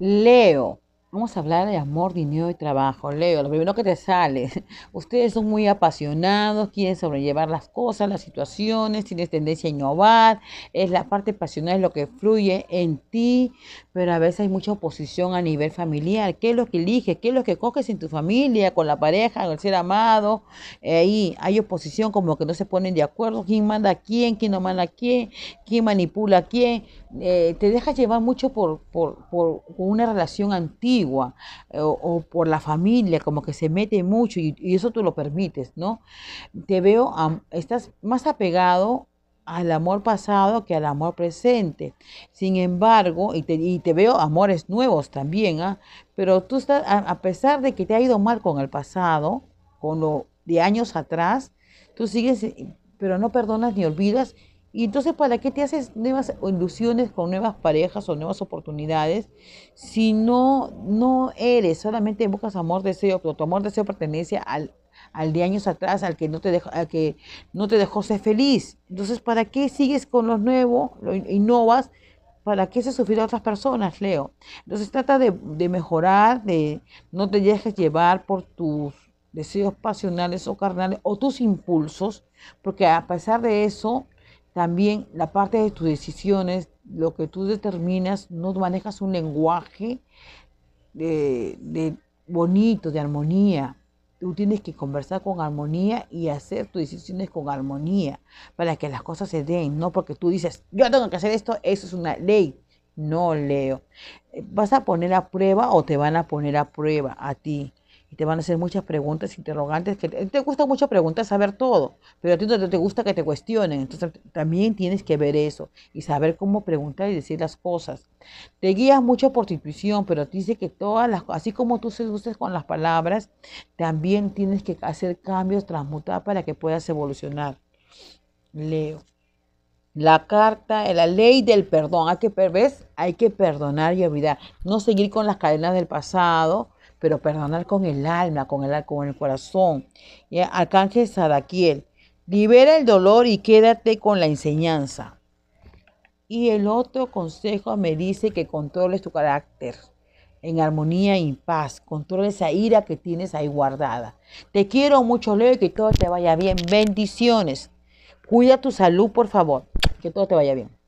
Leo. Vamos a hablar de amor, dinero y trabajo. Leo, lo primero que te sale. Ustedes son muy apasionados, quieren sobrellevar las cosas, las situaciones, tienes tendencia a innovar. Es la parte pasional es lo que fluye en ti, pero a veces hay mucha oposición a nivel familiar. ¿Qué es lo que eliges? ¿Qué es lo que coges en tu familia, con la pareja, con el ser amado? Ahí hay oposición, como que no se ponen de acuerdo. ¿Quién manda a quién? ¿Quién no manda a quién? ¿Quién manipula a quién? Eh, te dejas llevar mucho por, por una relación antigua eh, o, por la familia, como que se mete mucho y, eso tú lo permites, ¿no? Te veo, estás más apegado al amor pasado que al amor presente. Sin embargo, y te, veo amores nuevos también, ¿ah? pero tú estás, a, a, pesar de que te ha ido mal con el pasado, con lo de años atrás, tú sigues, pero no perdonas ni olvidas y entonces, ¿para qué te haces nuevas ilusiones con nuevas parejas o nuevas oportunidades si no, no eres, solamente buscas amor, deseo, pero tu amor, deseo pertenece al, al de años atrás, al que no te dejó, que no te dejó ser feliz. Entonces, ¿para qué sigues con lo nuevo, lo innovas? ¿Para qué se sufrir a otras personas, Leo? Entonces trata de, de mejorar, de no te dejes llevar por tus deseos pasionales o carnales o tus impulsos, porque a pesar de eso, también la parte de tus decisiones, lo que tú determinas, no manejas un lenguaje de, bonito, de armonía. Tú tienes que conversar con armonía y hacer tus decisiones con armonía para que las cosas se den, no porque tú dices, yo tengo que hacer esto, eso es una ley. No, Leo. Eh, Vas a poner a prueba o te van a poner a prueba a ti y te van a hacer muchas preguntas, interrogantes, que te, gustan gusta mucho preguntas, saber todo, pero a ti no te gusta que te cuestionen, entonces también tienes que ver eso y saber cómo preguntar y decir las cosas. Te guías mucho por tu intuición, pero te dice que todas las así como tú seduces con las palabras, también tienes que hacer cambios, transmutar para que puedas evolucionar. Leo. La carta, la ley del perdón, hay que, ¿ves? hay que perdonar y olvidar, no seguir con las cadenas del pasado, pero perdonar con el alma, con el, con el corazón. Arcángel Sadaquiel, libera el dolor y quédate con la enseñanza. Y el otro consejo me dice que controles tu carácter en armonía y en paz. Controles esa ira que tienes ahí guardada. Te quiero mucho, Leo, y que todo te vaya bien. Bendiciones. Cuida tu salud, por favor. Que todo te vaya bien.